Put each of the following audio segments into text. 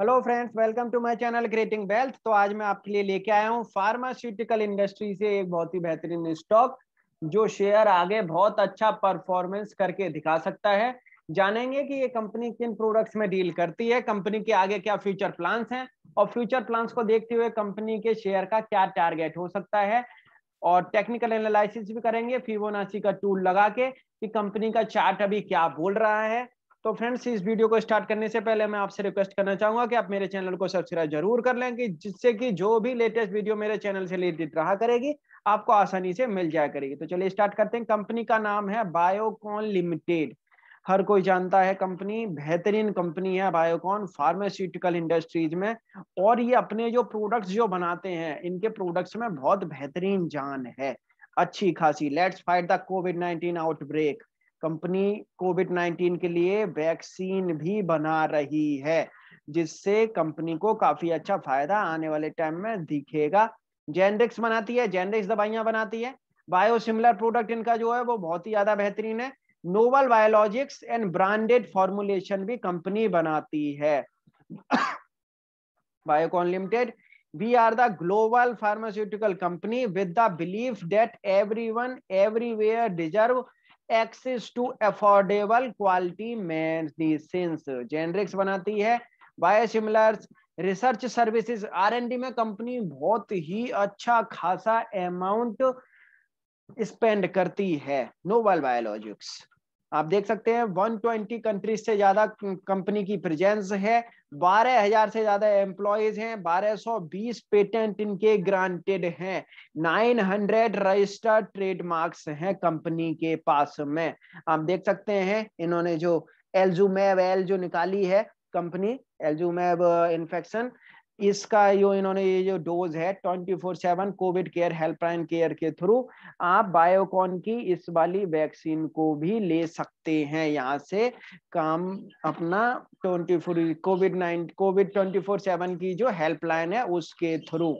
Hello friends welcome to my channel creating wealth तो आज मैं आपके लिए लेके आया हूँ फार्मास्यूटिकल इंडस्ट्री से एक बहुत ही बेहतरीन स्टॉक जो शेयर आगे बहुत अच्छा परफॉर्मेंस करके दिखा सकता है जानेंगे कि ये कंपनी किन प्रोडक्ट्स में डील करती है कंपनी के आगे क्या फ्यूचर प्लान्स हैं और फ्यूचर प्लान्स को देखते हुए कंपनी के शेयर का क्या टारगेट हो सकता है और टेक्निकल एनालिसिस भी करेंगे फिवोनासी का टूल लगा के कि कंपनी का चार्ट अभी क्या बोल रहा है तो फ्रेंड्स इस वीडियो को स्टार्ट करने से पहले मैं आपसे रिक्वेस्ट करना चाहूंगा कि आप मेरे चैनल को सब्सक्राइब जरूर कर लें कि जिससे कि जो भी लेटेस्ट वीडियो मेरे चैनल से रिलेटेड रहा करेगी आपको आसानी से मिल जाया करेगी तो चलिए स्टार्ट करते हैं कंपनी का नाम है बायोकॉन लिमिटेड हर कोई जानता है कंपनी बेहतरीन कंपनी है बायोकॉन फार्मास्यूटिकल इंडस्ट्रीज में और ये अपने जो प्रोडक्ट्स जो बनाते हैं इनके प्रोडक्ट्स में बहुत बेहतरीन जान है अच्छी खासी let's fight the COVID nineteen outbreak company COVID 19 के लिए वैक्सीन भी बना रही है जिससे कंपनी को काफी अच्छा फायदा आने वाले टाइम में दिखेगा जेनरिक्स बनाती है जेनरिक्स दवाइयां बनाती है बायोसिमिलर प्रोडक्ट इनका जो है वो बहुत ही ज्यादा बेहतरीन है novel biologics and branded formulation भी कंपनी बनाती है Biocon limited we are the global pharmaceutical company with the belief belief every one everywhere deserve access to affordable quality medicine generics बनाती है बायोसिमिलर रिसर्च सर्विसेज आरएनडी में company बहुत ही अच्छा खासा अमाउंट स्पेंड करती है नोबल बायोलॉजिक्स आप देख सकते हैं 120 कंट्रीज से ज्यादा कंपनी की प्रेजेंस है 12,000 से ज्यादा एम्प्लॉयज हैं 1220 पेटेंट इनके ग्रांटेड हैं 900 रजिस्टर्ड ट्रेडमार्क्स हैं कंपनी के पास में आप देख सकते हैं इन्होंने जो एल्जूमेब एल जो निकाली है कंपनी एल्जूमेब इन्फेक्शन इसका जो इन्होंने ये जो डोज है twenty four seven COVID care helpline care के थ्रू आप बायोकॉन की इस वाली वैक्सीन को भी ले सकते हैं यहाँ से काम अपना twenty four COVID nine COVID twenty four seven की जो हेल्पलाइन है उसके थ्रू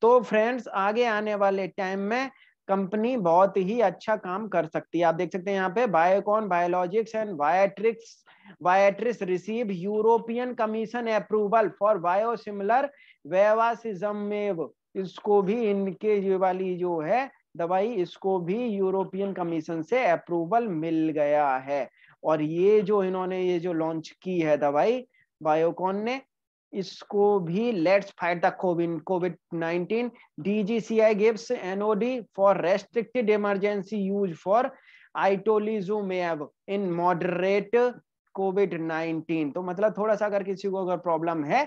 तो फ्रेंड्स आगे आने वाले टाइम में कंपनी बहुत ही अच्छा काम कर सकती है आप देख सकते हैं यहाँ पे Biocon Biologics and Biotrix Biotrix receive European Commission approval for biosimilar bevacizumab इसको भी इनके ये वाली जो है दवाई इसको भी यूरोपियन कमीशन से अप्रूवल मिल गया है और ये जो इन्होंने ये जो लॉन्च की है दवाई बायोकॉन ने इसको भी let's fight the COVID COVID 19 DGCI gives NOD for restricted emergency use for itolizumab in moderate COVID 19 तो मतलब थोड़ा सा अगर किसी को अगर प्रॉब्लम है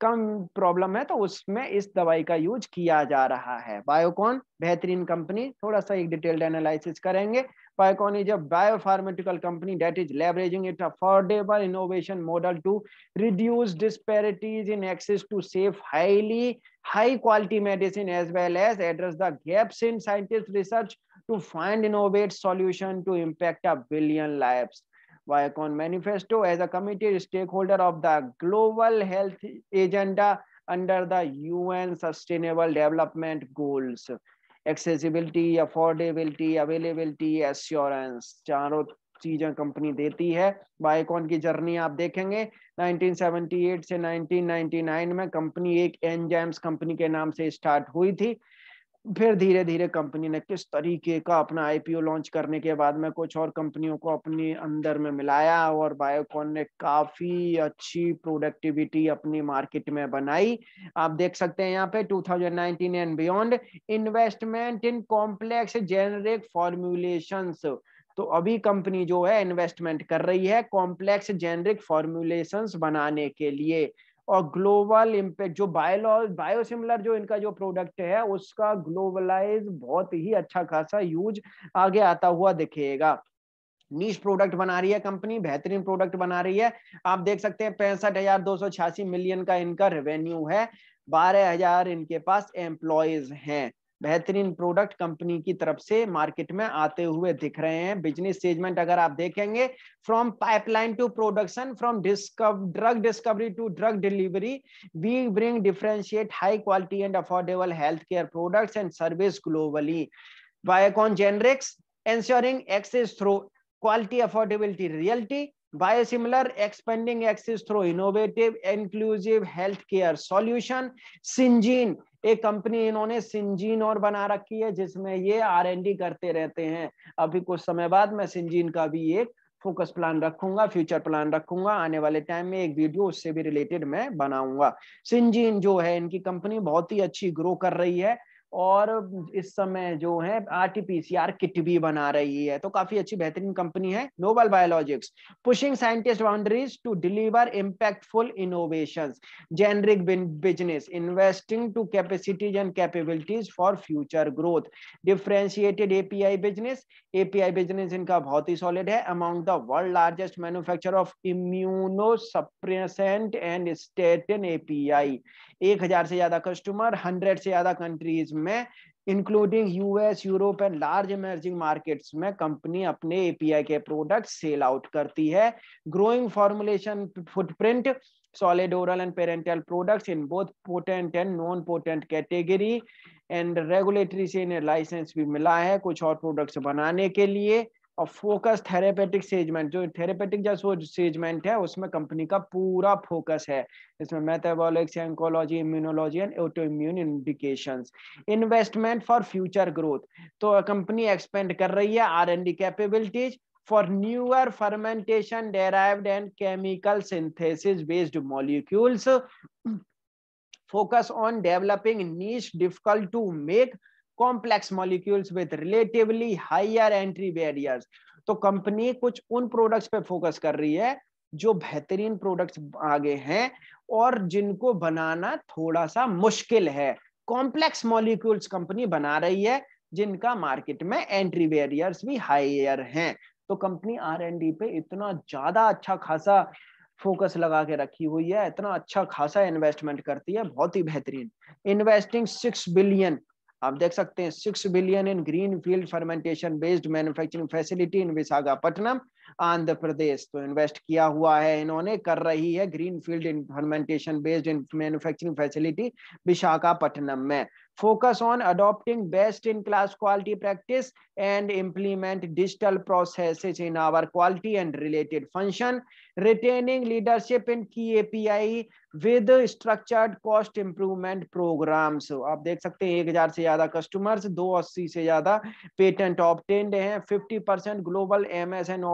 कम प्रॉब्लम है तो उसमें इस दवाई का यूज किया जा रहा है बायोकॉन बेहतरीन कंपनी थोड़ा सा एक डिटेल्ड एनालिसिस करेंगे Biocon is a biopharmaceutical company that is leveraging it affordable innovation model to reduce disparities in access to safe highly high quality medicine as well as address the gaps in scientist research to find innovate solution to impact a billion lives Viacon Manifesto as a committed stakeholder of the global health agenda under the UN Sustainable Development Goals. Accessibility, affordability, availability, assurance. चारों चीजें company देती है बाइकॉन की journey आप देखेंगे 1978 से 1999 में company एक एनजैम्स कंपनी के नाम से स्टार्ट हुई थी फिर धीरे धीरे कंपनी ने किस तरीके का अपना आईपीओ लॉन्च करने के बाद में कुछ और कंपनियों को अपने अंदर में मिलाया और बायोकॉन ने काफी अच्छी प्रोडक्टिविटी अपनी मार्केट में बनाई आप देख सकते हैं यहाँ पे 2019 and beyond investment in complex generic formulations तो अभी कंपनी जो है इन्वेस्टमेंट कर रही है कॉम्प्लेक्स जेनरिक फॉर्मुलेशंस बनाने के लिए और ग्लोबल इम्पैक्ट जो बायोलॉज बायोसिमिलर जो इनका जो प्रोडक्ट है उसका ग्लोबलाइज बहुत ही अच्छा खासा यूज आगे आता हुआ दिखेगा नीच प्रोडक्ट बना रही है कंपनी बेहतरीन प्रोडक्ट बना रही है आप देख सकते हैं पैंसठ हजार दो सौ छियासी मिलियन का इनका रेवेन्यू है बारह हजार इनके पास एम्प्लॉयज हैं बेहतरीन प्रोडक्ट कंपनी की तरफ से मार्केट में आते हुए दिख रहे हैं बिजनेस सेजमेंट अगर आप देखेंगे from pipeline to production from डिस्कव drug discovery to drug delivery we bring differentiate high quality and affordable health care products and service globally Biocon generics access through quality affordability reality biosimilar expanding access through innovative inclusive health care solution Syngene एक company इन्होंने सिंजीन और बना रखी है जिसमें ये are करते रहते हैं अभी कुछ समय बाद मैं सिंजीन का भी एक फोकस प्लान रखूंगा फ्यूचर प्लान रखूंगा आने वाले टाइम में एक वीडियो उससे भी रिलेटेड मैं बनाऊंगा सिंजीन जो है इनकी कंपनी बहुत ही अच्छी ग्रो कर रही है और इस समय जो है आरटीपीसीआर किट भी बना रही है तो काफी अच्छी बेहतरीन कंपनी है novel biologics pushing scientist boundaries to deliver impactful innovations generic business investing to capacities and capabilities for future growth differentiated API business API business इनका बहुत ही सॉलिड है among the world largest manufacture of suppressant and statin API एक हजार से ज्यादा customer hundred से ज्यादा कंट्रीज में including US Europe and large emerging markets में कंपनी अपने एपीआई के प्रोडक्ट सेल आउट करती है growing formulation footprint solid oral and parenteral products in both potent and non potent category and regulatory से इन्हें लाइसेंस भी मिला है कुछ और प्रोडक्ट्स बनाने के लिए और फोकस थेरेपेटिक सेजमेंट जो थेरेपेटिक जैसे वो सेजमेंट है उसमें कंपनी का पूरा फोकस है इसमें metabolics oncology immunology and autoimmune indication investment for future growth तो कंपनी एक्सपेंड कर रही है R and D capabilities for newer fermentation derived and chemical synthesis based molecules focus on developing niche difficult to make complex molecules with relatively higher entry barriers. तो company कुछ उन products पे focus कर रही है जो बेहतरीन प्रोडक्ट्स आगे हैं और जिनको बनाना थोड़ा सा मुश्किल है कॉम्प्लेक्स मॉलिक्यूल्स कंपनी बना रही है जिनका मार्केट में एंट्री बैरियर्स भी हाईर हैं तो कंपनी आर एंड डी पे इतना ज्यादा अच्छा खासा फोकस लगा के रखी हुई है इतना अच्छा खासा इन्वेस्टमेंट करती है बहुत ही बेहतरीन इन्वेस्टिंग सिक्स बिलियन आप देख सकते हैं six billion in greenfield fermentation based manufacturing facility in Visakhapatnam Andhra Pradesh तो इन्वेस्ट किया हुआ है इन्होंने कर रही है greenfield in fermentation based in manufacturing facility Visakhapatnam में focus on adopting best in class quality practice and implement digital process in our quality and related function retaining leadership in key API with structured cost improvement programs आप देख सकते हैं एक हजार से ज्यादा customers दो अस्सी से ज्यादा पेटेंट ऑप्टेंड हैं fifty percent global M S N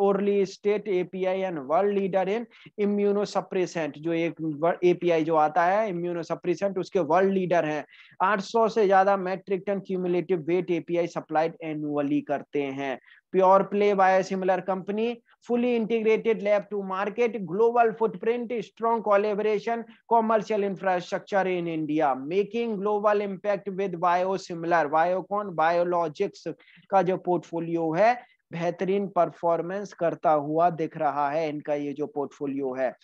orally state API and world leader in immunosuppressant जो एक एपीआई जो आता है इम्यूनो सप्रेसेंट उसके वर्ल्ड लीडर हैं 800 से ज्यादा metric ton cumulative weight API supplied annually करते हैं pure play biosimilar company fully integrated lab to market global footprint strong collaboration commercial infrastructure in India making global impact with biosimilar Biocon biologics का जो portfolio है बेहतरीन performance करता हुआ दिख रहा है इनका ये जो पोर्टफोलियो है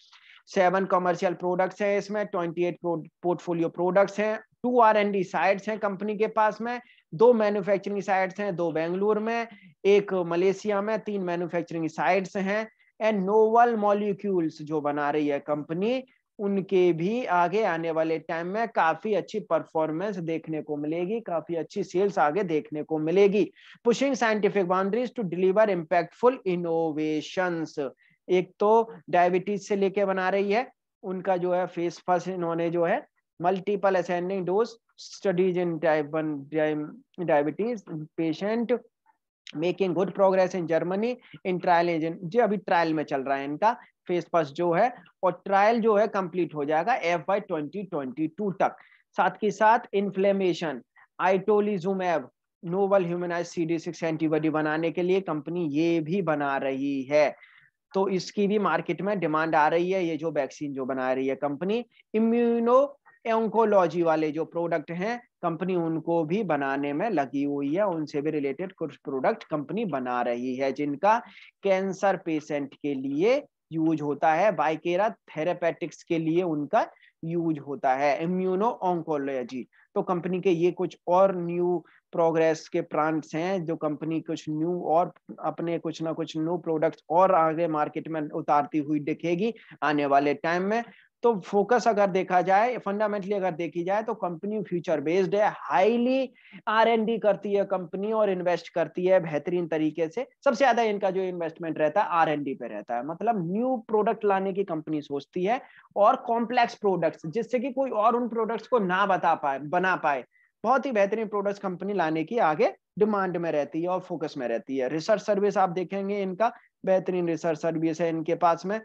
सेवन कॉमर्शियल प्रोडक्ट्स है इसमें ट्वेंटी एट पोर्टफोलियो प्रोडक्ट्स हैं two R and D sites हैं कंपनी के पास में दो मैन्युफैक्चरिंग साइट्स हैं दो बेंगलुरु में एक मलेशिया में तीन मैन्युफैक्चरिंग साइट्स हैं एंड नोवल मॉलिक्यूल्स जो बना रही है कंपनी उनके भी आगे आने वाले टाइम में काफी अच्छी परफॉर्मेंस देखने को मिलेगी काफी अच्छी सेल्स आगे देखने को मिलेगी pushing scientific boundaries to deliver impactful innovation एक तो डायबिटीज से लेके बना रही है उनका जो है फेस फर्स्ट इन्होंने जो है multiple ascending dose studies in type one diabetes patient making good progress in Germany in trial agent जो अभी ट्रायल में चल रहा है इनका फेज फर्स्ट जो है और ट्रायल जो है कंप्लीट हो जाएगा F Y twenty twenty two तक साथ के साथ inflammation itolizumab novel humanize C D six antibody बनाने के लिए कंपनी ये भी बना रही है तो इसकी भी मार्केट में डिमांड आ रही है ये जो वैक्सीन जो बना रही है कंपनी इम्यूनो एंकोलॉजी वाले जो प्रोडक्ट हैं कंपनी उनको भी बनाने में लगी हुई है उनसे भी रिलेटेड कुछ प्रोडक्ट कंपनी बना रही है जिनका कैंसर पेशेंट के लिए यूज होता है बाइकेरा थेरेपेटिक्स के लिए उनका यूज होता है इम्यूनो ऑन्कोलॉजी तो कंपनी के ये कुछ और न्यू प्रोग्रेस के प्लांट्स हैं जो कंपनी कुछ न्यू और अपने कुछ ना कुछ न्यू प्रोडक्ट्स और आगे मार्केट में उतारती हुई दिखेगी आने वाले टाइम में तो फोकस अगर देखा जाए फंडामेंटली अगर देखी जाए तो कंपनी फ्यूचर बेस्ड है हाईली आर एन डी करती है कंपनी और इन्वेस्ट करती है बेहतरीन तरीके से सबसे ज्यादा इनका जो इन्वेस्टमेंट रहता है आर एन डी पे रहता है मतलब न्यू प्रोडक्ट लाने की कंपनी सोचती है और कॉम्प्लेक्स प्रोडक्ट्स जिससे कि कोई और उन प्रोडक्ट्स को ना बता पाए बना पाए बहुत ही बेहतरीन प्रोडक्ट्स कंपनी लाने की आगे डिमांड में रहती है और फोकस में रहती है रिसर्च सर्विस आप देखेंगे इनका बेहतरीन रिसर्च सर्विस है इनके पास में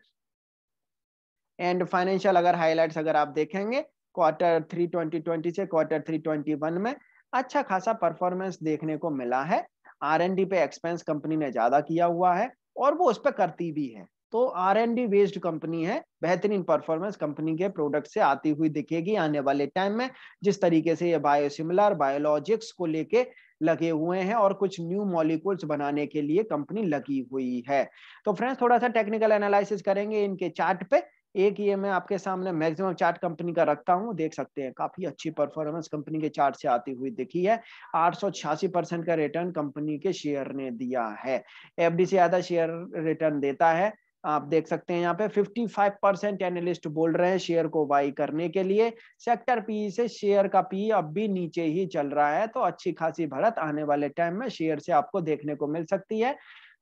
एंड फाइनेंशियल अगर हाईलाइट अगर आप देखेंगे क्वार्टर थ्री ट्वेंटी ट्वेंटी से क्वार्टर थ्री ट्वेंटी वन में अच्छा खासा परफॉर्मेंस देखने को मिला है आर एन डी पे एक्सपेंस कंपनी ने ज्यादा किया हुआ है और वो उस पर करती भी है तो R and D based company है बेहतरीन परफॉर्मेंस कंपनी के प्रोडक्ट से आती हुई दिखेगी आने वाले टाइम में जिस तरीके से ये बायोसिमिलर बायोलॉजिक्स को लेके लगे हुए हैं और कुछ न्यू मॉलिक्यूल्स बनाने के लिए कंपनी लगी हुई है तो फ्रेंड्स थोड़ा सा टेक्निकल एनालिसिस करेंगे इनके चार्ट पे एक ये मैं आपके सामने मैक्सिमम चार्ट कंपनी का रखता हूँ देख सकते हैं काफी अच्छी परफॉर्मेंस कंपनी के चार्ट से आती हुई दिखी है आठ का रिटर्न कंपनी के शेयर ने दिया है एफ से ज्यादा शेयर रिटर्न देता है आप देख सकते हैं यहाँ पे 55 परसेंट एनालिस्ट बोल रहे हैं शेयर को बाई करने के लिए सेक्टर पी से शेयर का पी अब भी नीचे ही चल रहा है तो अच्छी खासी भरत आने वाले टाइम में शेयर से आपको देखने को मिल सकती है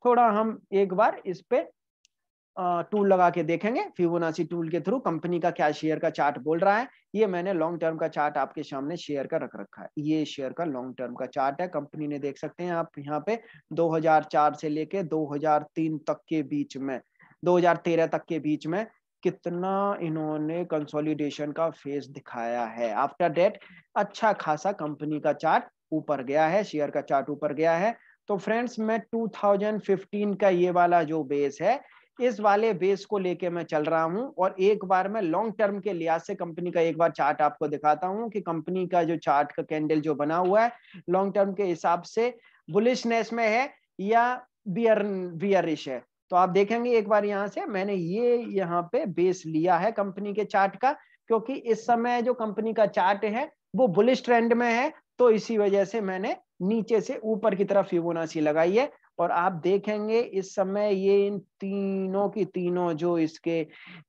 थोड़ा हम एक बार इस पे टूल लगा के देखेंगे फिबोनाची टूल के थ्रू कंपनी का क्या शेयर का चार्ट बोल रहा है ये मैंने लॉन्ग टर्म का चार्ट आपके सामने शेयर का रख रखा है ये शेयर का लॉन्ग टर्म का चार्ट है कंपनी ने देख सकते हैं आप यहाँ पे 2004 से लेके 2003 तक के बीच में 2013 तक के बीच में कितना इन्होंने कंसोलिडेशन का फेस दिखाया है आफ्टर डेट अच्छा खासा कंपनी का चार्ट ऊपर गया है शेयर का चार्ट ऊपर गया है तो फ्रेंड्स मैं 2015 का ये वाला जो बेस है इस वाले बेस को लेके मैं चल रहा हूं और एक बार मैं लॉन्ग टर्म के लिहाज से कंपनी का एक बार चार्ट आपको दिखाता हूं कि कंपनी का जो चार्ट का कैंडल जो बना हुआ है लॉन्ग टर्म के हिसाब से बुलिशनेस में है या बियर बियरिश है तो आप देखेंगे एक बार यहाँ से मैंने ये यहाँ पे बेस लिया है कंपनी के चार्ट का क्योंकि इस समय जो कंपनी का चार्ट है वो बुलिश ट्रेंड में है तो इसी वजह से मैंने नीचे से ऊपर की तरफ फिबोनाची लगाई है और आप देखेंगे इस समय ये इन तीनों की तीनों जो इसके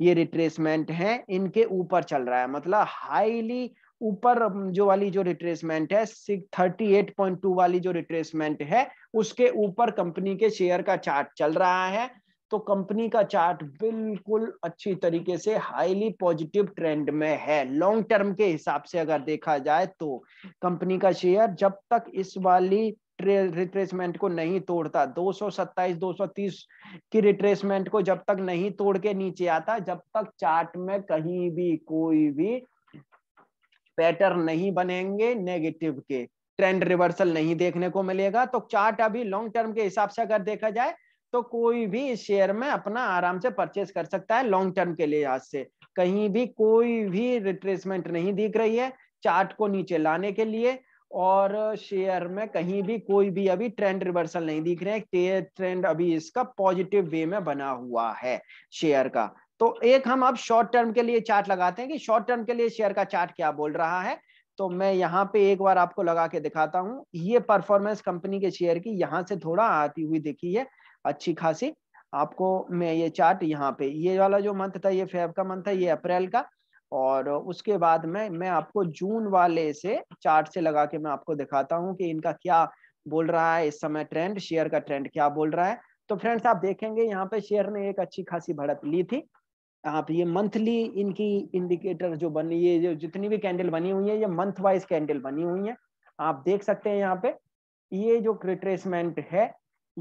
ये रिट्रेसमेंट हैं इनके ऊपर चल रहा है मतलब हाईली ऊपर जो वाली जो रिट्रेसमेंट है थर्टी एट पॉइंट टू वाली जो रिट्रेसमेंट है उसके ऊपर कंपनी के शेयर का चार्ट चल रहा है तो कंपनी का चार्ट बिल्कुल अच्छी तरीके से हाईली पॉजिटिव ट्रेंड में है लॉन्ग टर्म के हिसाब से अगर देखा जाए तो कंपनी का शेयर जब तक इस वाली रिट्रेसमेंट को नहीं तोड़ता 227 230 की रिट्रेसमेंट को जब तक नहीं तोड़ के नीचे आता जब तक चार्ट में कहीं भी कोई भी पैटर्न नहीं बनेंगे नेगेटिव के ट्रेंड रिवर्सल नहीं देखने को मिलेगा तो चार्ट अभी लॉन्ग टर्म के हिसाब से अगर देखा जाए तो कोई भी इस शेयर में अपना आराम से परचेज कर सकता है लॉन्ग टर्म के लिहाज से कहीं भी कोई भी रिट्रेसमेंट नहीं दिख रही है चार्ट को नीचे लाने के लिए और शेयर में कहीं भी कोई भी अभी ट्रेंड रिवर्सल नहीं दिख रहे हैं ट्रेंड अभी इसका पॉजिटिव वे में बना हुआ है शेयर का तो एक हम अब शॉर्ट टर्म के लिए चार्ट लगाते हैं कि शॉर्ट टर्म के लिए शेयर का चार्ट क्या बोल रहा है तो मैं यहाँ पे एक बार आपको लगा के दिखाता हूँ ये परफॉर्मेंस कंपनी के शेयर की यहाँ से थोड़ा आती हुई दिखी है अच्छी खासी आपको मैं ये चार्ट यहाँ पे ये वाला जो मंथ था ये फेब का मंथ था ये अप्रैल का और उसके बाद में मैं आपको जून वाले से चार्ट से लगा के मैं आपको दिखाता हूँ कि इनका क्या बोल रहा है इस समय ट्रेंड शेयर का ट्रेंड क्या बोल रहा है तो फ्रेंड्स आप देखेंगे यहाँ पे शेयर ने एक अच्छी खासी बढ़त ली थी आप ये मंथली इनकी इंडिकेटर जो बनी ये जो जितनी भी कैंडल बनी हुई है ये मंथ वाइज कैंडल बनी हुई है आप देख सकते हैं यहाँ पे ये जो रिट्रेसमेंट है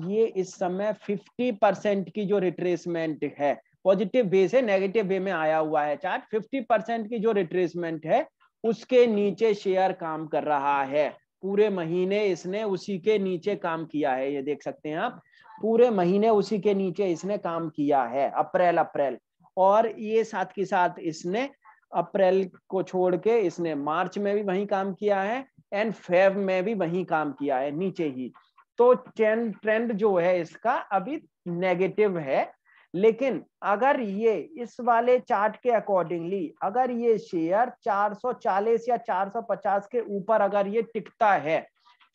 ये इस समय 50 परसेंट की जो रिट्रेसमेंट है पॉजिटिव वे से नेगेटिव वे में आया हुआ है चार्ट फिफ्टी परसेंट की जो रिट्रेसमेंट है उसके नीचे शेयर काम कर रहा है पूरे महीने इसने उसी के नीचे काम किया है ये देख सकते हैं आप पूरे महीने उसी के नीचे इसने काम किया है अप्रैल अप्रैल और ये साथ के साथ इसने अप्रैल को छोड़ के इसने मार्च में भी वही काम किया है एंड फेब में भी वही काम किया है नीचे ही तो ट्रेंड ट्रेंड जो है इसका अभी नेगेटिव है लेकिन अगर ये इस वाले चार्ट के अकॉर्डिंगली अगर ये शेयर 440 या 450 के ऊपर अगर ये टिकता है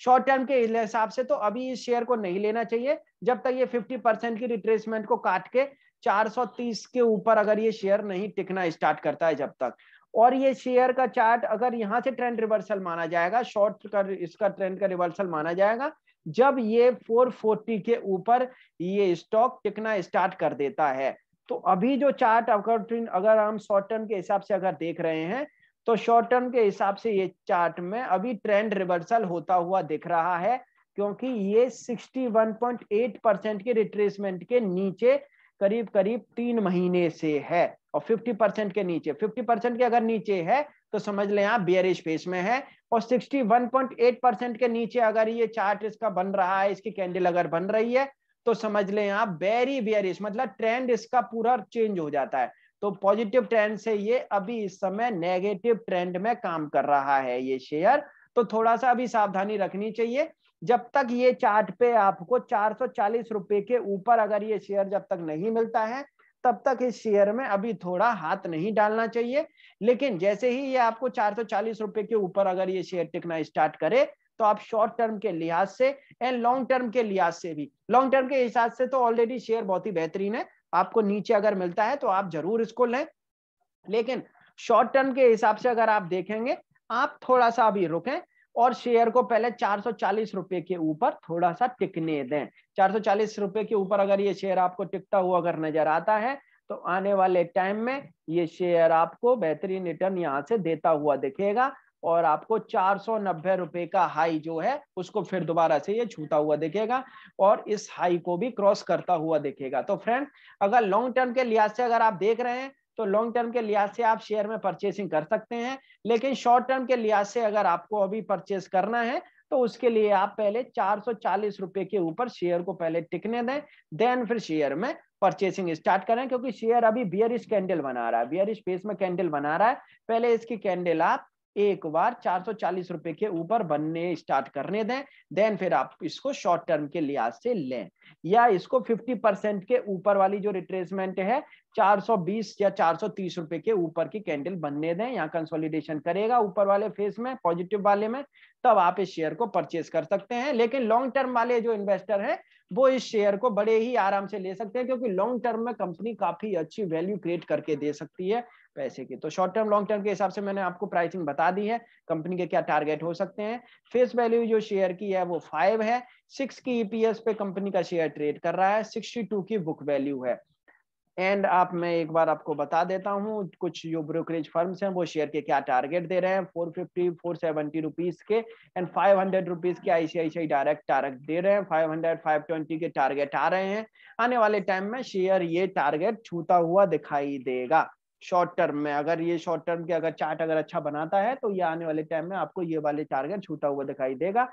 शॉर्ट टर्म के हिसाब से तो अभी इस शेयर को नहीं लेना चाहिए जब तक ये 50 परसेंट की रिट्रेसमेंट को काट के 430 के ऊपर अगर ये शेयर नहीं टिकना स्टार्ट करता है जब तक और ये शेयर का चार्ट अगर यहां से ट्रेंड रिवर्सल माना जाएगा शॉर्ट कर इसका ट्रेंड का रिवर्सल माना जाएगा जब ये 440 के ऊपर ये स्टॉक टिकना स्टार्ट कर देता है तो अभी जो चार्ट अगर अगर हम शॉर्ट टर्म के हिसाब से अगर देख रहे हैं तो शॉर्ट टर्म के हिसाब से ये चार्ट में अभी ट्रेंड रिवर्सल होता हुआ दिख रहा है क्योंकि ये 61.8 परसेंट के रिट्रेसमेंट के नीचे करीब करीब तीन महीने से है और 50 परसेंट के नीचे 50 परसेंट के अगर नीचे है तो समझ लें आप बियर स्पेस में है और 61.8 परसेंट के नीचे अगर ये चार्ट इसका बन रहा है इसकी कैंडल अगर बन रही है तो समझ लें आप बेरी बियरिश मतलब ट्रेंड इसका पूरा चेंज हो जाता है तो पॉजिटिव ट्रेंड से ये अभी इस समय नेगेटिव ट्रेंड में काम कर रहा है ये शेयर तो थोड़ा सा अभी सावधानी रखनी चाहिए जब तक ये चार्ट पे आपको चार रुपए के ऊपर अगर ये शेयर जब तक नहीं मिलता है तब तक इस शेयर में अभी थोड़ा हाथ नहीं डालना चाहिए लेकिन जैसे ही ये आपको चार सौ चालीस रुपए के ऊपर अगर ये शेयर टिकना स्टार्ट करे तो आप शॉर्ट टर्म के लिहाज से एंड लॉन्ग टर्म के लिहाज से भी लॉन्ग टर्म के हिसाब से तो ऑलरेडी शेयर बहुत ही बेहतरीन है आपको नीचे अगर मिलता है तो आप जरूर इसको लें लेकिन शॉर्ट टर्म के हिसाब से अगर आप देखेंगे आप थोड़ा सा अभी रुकें और शेयर को पहले चार रुपए के ऊपर थोड़ा सा टिकने दें चार रुपए के ऊपर अगर ये शेयर आपको टिकता हुआ अगर नजर आता है तो आने वाले टाइम में ये शेयर आपको बेहतरीन रिटर्न यहाँ से देता हुआ दिखेगा और आपको चार सौ नब्बे रुपए का हाई जो है उसको फिर दोबारा से ये छूता हुआ दिखेगा और इस हाई को भी क्रॉस करता हुआ दिखेगा तो फ्रेंड अगर लॉन्ग टर्म के लिहाज से अगर आप देख रहे हैं तो लॉन्ग टर्म के लिहाज से आप शेयर में परचेसिंग कर सकते हैं लेकिन शॉर्ट टर्म के लिहाज से अगर आपको अभी परचेस करना है तो उसके लिए आप पहले चार सौ चालीस रुपए के ऊपर शेयर को पहले टिकने दें देन फिर शेयर में परचेसिंग स्टार्ट करें क्योंकि शेयर अभी बियरिश कैंडल बना रहा है बियरिश फेस में कैंडल बना रहा है पहले इसकी कैंडल आप एक बार चार सौ चालीस रुपए के ऊपर बनने स्टार्ट करने दें देन फिर आप इसको शॉर्ट टर्म के लिहाज से लें या इसको फिफ्टी परसेंट के ऊपर वाली जो रिट्रेसमेंट है 420 या 430 रुपए के ऊपर की कैंडल बनने दें यहाँ कंसोलिडेशन करेगा ऊपर वाले फेस में पॉजिटिव वाले में तब आप इस शेयर को परचेज कर सकते हैं लेकिन लॉन्ग टर्म वाले जो इन्वेस्टर हैं वो इस शेयर को बड़े ही आराम से ले सकते हैं क्योंकि लॉन्ग टर्म में कंपनी काफी अच्छी वैल्यू क्रिएट करके दे सकती है पैसे की तो शॉर्ट टर्म लॉन्ग टर्म के हिसाब से मैंने आपको प्राइसिंग बता दी है कंपनी के क्या टारगेट हो सकते हैं फेस वैल्यू जो शेयर की है वो फाइव है सिक्स की ईपीएस e पे कंपनी का शेयर ट्रेड कर रहा है सिक्सटी टू की बुक वैल्यू है एंड आप मैं एक बार आपको बता देता हूँ कुछ जो ब्रोकरेज फर्म्स हैं वो शेयर के क्या टारगेट दे रहे हैं four fifty four seventy rupees के एंड फाइव हंड्रेड रुपीज के आईसीआईसीआई डायरेक्ट टारगेट दे रहे हैं फाइव हंड्रेड फाइव ट्वेंटी के टारगेट आ रहे हैं आने वाले टाइम में शेयर ये टारगेट छूता हुआ दिखाई देगा शॉर्ट टर्म में अगर ये शॉर्ट टर्म के अगर चार्ट अगर अच्छा बनाता है तो ये आने वाले टाइम में आपको ये वाले टारगेट छूटा हुआ दिखाई देगा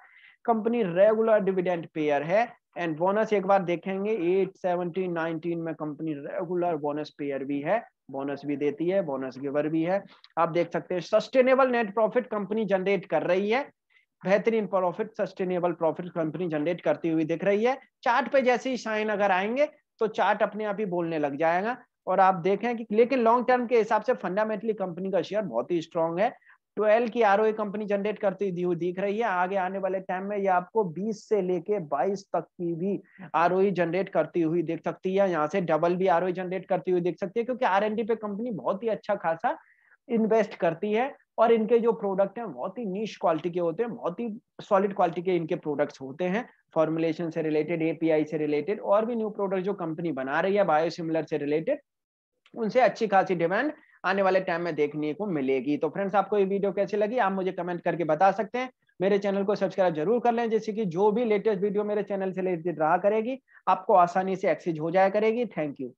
कंपनी रेगुलर डिविडेंड पेयर है एंड बोनस एक बार देखेंगे एट सेवनटीन नाइनटीन में कंपनी रेगुलर बोनस पेयर भी है बोनस भी देती है बोनस गिवर भी है आप देख सकते हैं sustainable net profit company generate कर रही है बेहतरीन profit sustainable profit company generate करती हुई दिख रही है चार्ट पे जैसे ही साइन अगर आएंगे तो चार्ट अपने आप ही बोलने लग जाएगा और आप देखें कि लेकिन लॉन्ग टर्म के हिसाब से फंडामेंटली कंपनी का शेयर बहुत ही स्ट्रांग है ट्वेल्व की आर कंपनी जनरेट करती हुई दिख रही है आगे आने वाले टाइम में ये आपको 20 से लेके 22 तक की भी आर जनरेट करती हुई देख सकती है यहाँ से डबल भी आर जनरेट करती हुई देख सकती है क्योंकि आर पे कंपनी बहुत ही अच्छा खासा इन्वेस्ट करती है और इनके जो प्रोडक्ट हैं बहुत ही नीच क्वालिटी के होते हैं बहुत ही सॉलिड क्वालिटी के इनके प्रोडक्ट्स होते हैं फॉर्मुलेशन से रिलेटेड एपीआई से रिलेटेड और भी न्यू प्रोडक्ट जो कंपनी बना रही है बायोसिमिलर से रिलेटेड उनसे अच्छी खासी डिमांड आने वाले टाइम में देखने को मिलेगी तो फ्रेंड्स आपको ये वीडियो कैसी लगी आप मुझे कमेंट करके बता सकते हैं मेरे चैनल को सब्सक्राइब जरूर कर लें जैसे कि जो भी लेटेस्ट वीडियो मेरे चैनल से रिलेटेड रहा करेगी आपको आसानी से एक्सेज हो जाया करेगी थैंक यू